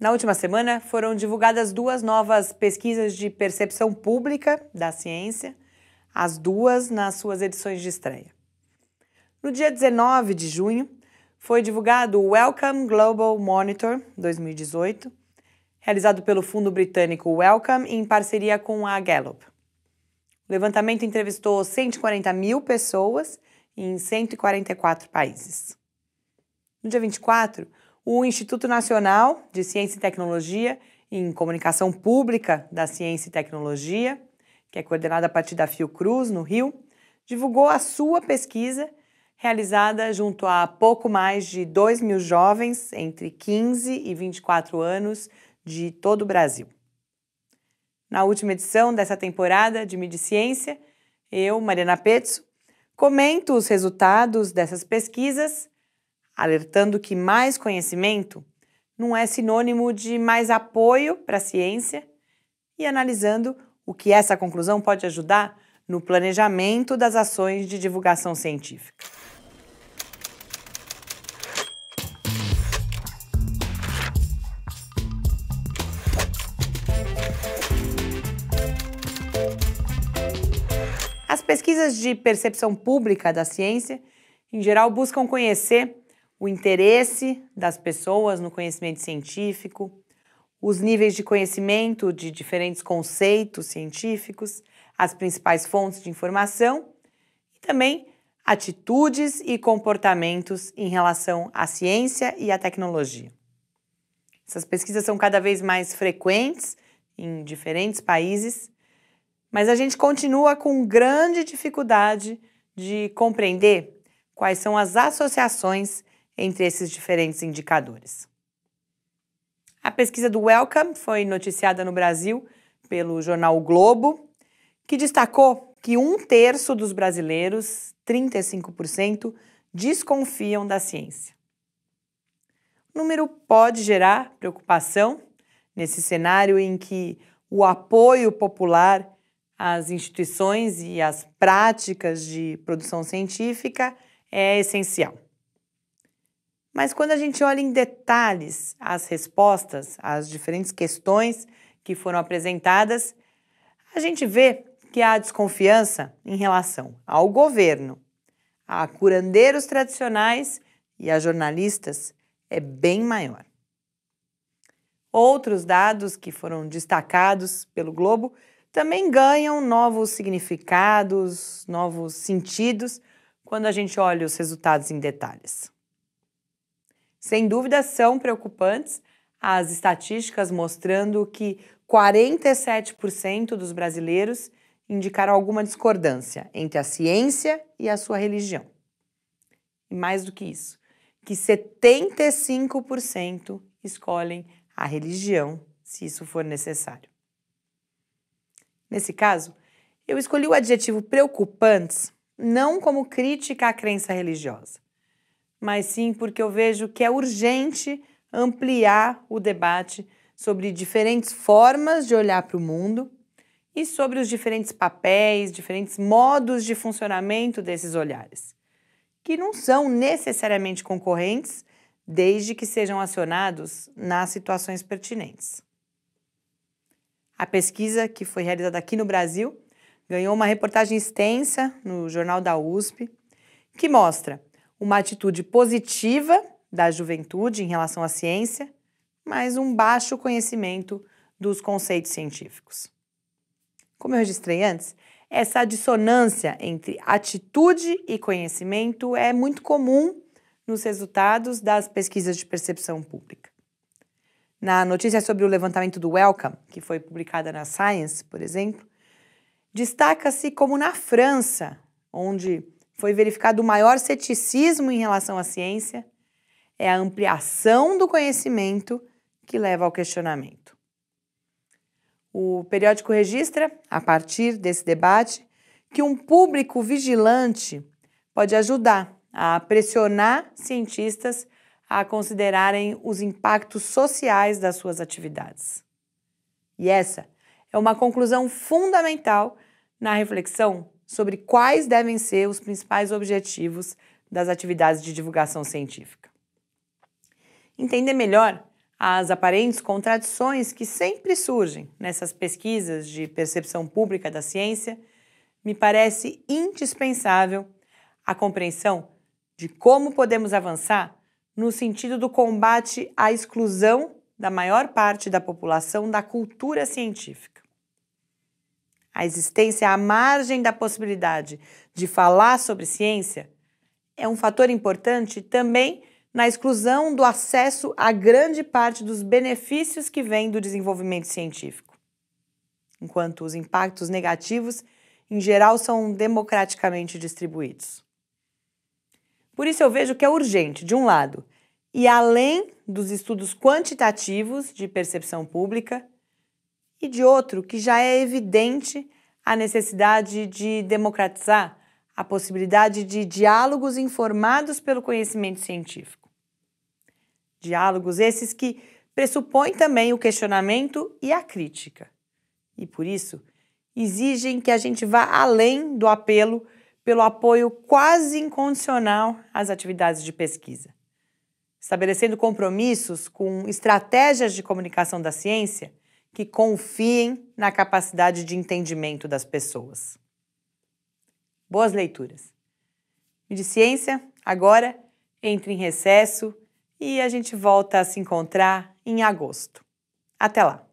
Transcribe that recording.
Na última semana, foram divulgadas duas novas pesquisas de percepção pública da ciência, as duas nas suas edições de estreia. No dia 19 de junho, foi divulgado o Wellcome Global Monitor 2018, realizado pelo fundo britânico Wellcome em parceria com a Gallup. O levantamento entrevistou 140 mil pessoas em 144 países. No dia 24, o Instituto Nacional de Ciência e Tecnologia em Comunicação Pública da Ciência e Tecnologia, que é coordenada a partir da Fiocruz, no Rio, divulgou a sua pesquisa realizada junto a pouco mais de 2 mil jovens entre 15 e 24 anos de todo o Brasil. Na última edição dessa temporada de Mediciência, eu, Mariana Petz, comento os resultados dessas pesquisas alertando que mais conhecimento não é sinônimo de mais apoio para a ciência e analisando o que essa conclusão pode ajudar no planejamento das ações de divulgação científica. As pesquisas de percepção pública da ciência, em geral, buscam conhecer o interesse das pessoas no conhecimento científico, os níveis de conhecimento de diferentes conceitos científicos, as principais fontes de informação e também atitudes e comportamentos em relação à ciência e à tecnologia. Essas pesquisas são cada vez mais frequentes em diferentes países, mas a gente continua com grande dificuldade de compreender quais são as associações entre esses diferentes indicadores. A pesquisa do Wellcome foi noticiada no Brasil pelo jornal o Globo, que destacou que um terço dos brasileiros, 35%, desconfiam da ciência. O número pode gerar preocupação nesse cenário em que o apoio popular às instituições e às práticas de produção científica é essencial. Mas quando a gente olha em detalhes as respostas às diferentes questões que foram apresentadas, a gente vê que há desconfiança em relação ao governo, a curandeiros tradicionais e a jornalistas é bem maior. Outros dados que foram destacados pelo Globo também ganham novos significados, novos sentidos quando a gente olha os resultados em detalhes. Sem dúvida, são preocupantes as estatísticas mostrando que 47% dos brasileiros indicaram alguma discordância entre a ciência e a sua religião. E mais do que isso, que 75% escolhem a religião se isso for necessário. Nesse caso, eu escolhi o adjetivo preocupantes não como crítica à crença religiosa, mas sim porque eu vejo que é urgente ampliar o debate sobre diferentes formas de olhar para o mundo e sobre os diferentes papéis, diferentes modos de funcionamento desses olhares, que não são necessariamente concorrentes, desde que sejam acionados nas situações pertinentes. A pesquisa, que foi realizada aqui no Brasil, ganhou uma reportagem extensa no Jornal da USP, que mostra uma atitude positiva da juventude em relação à ciência, mas um baixo conhecimento dos conceitos científicos. Como eu registrei antes, essa dissonância entre atitude e conhecimento é muito comum nos resultados das pesquisas de percepção pública. Na notícia sobre o levantamento do Wellcome, que foi publicada na Science, por exemplo, destaca-se como na França, onde foi verificado o maior ceticismo em relação à ciência, é a ampliação do conhecimento que leva ao questionamento. O periódico registra, a partir desse debate, que um público vigilante pode ajudar a pressionar cientistas a considerarem os impactos sociais das suas atividades. E essa é uma conclusão fundamental na reflexão sobre quais devem ser os principais objetivos das atividades de divulgação científica. Entender melhor as aparentes contradições que sempre surgem nessas pesquisas de percepção pública da ciência, me parece indispensável a compreensão de como podemos avançar no sentido do combate à exclusão da maior parte da população da cultura científica a existência à margem da possibilidade de falar sobre ciência é um fator importante também na exclusão do acesso a grande parte dos benefícios que vêm do desenvolvimento científico, enquanto os impactos negativos, em geral, são democraticamente distribuídos. Por isso, eu vejo que é urgente, de um lado, e além dos estudos quantitativos de percepção pública, e de outro que já é evidente a necessidade de democratizar a possibilidade de diálogos informados pelo conhecimento científico. Diálogos esses que pressupõem também o questionamento e a crítica. E por isso, exigem que a gente vá além do apelo pelo apoio quase incondicional às atividades de pesquisa. Estabelecendo compromissos com estratégias de comunicação da ciência que confiem na capacidade de entendimento das pessoas. Boas leituras. Me de ciência, agora entre em recesso e a gente volta a se encontrar em agosto. Até lá!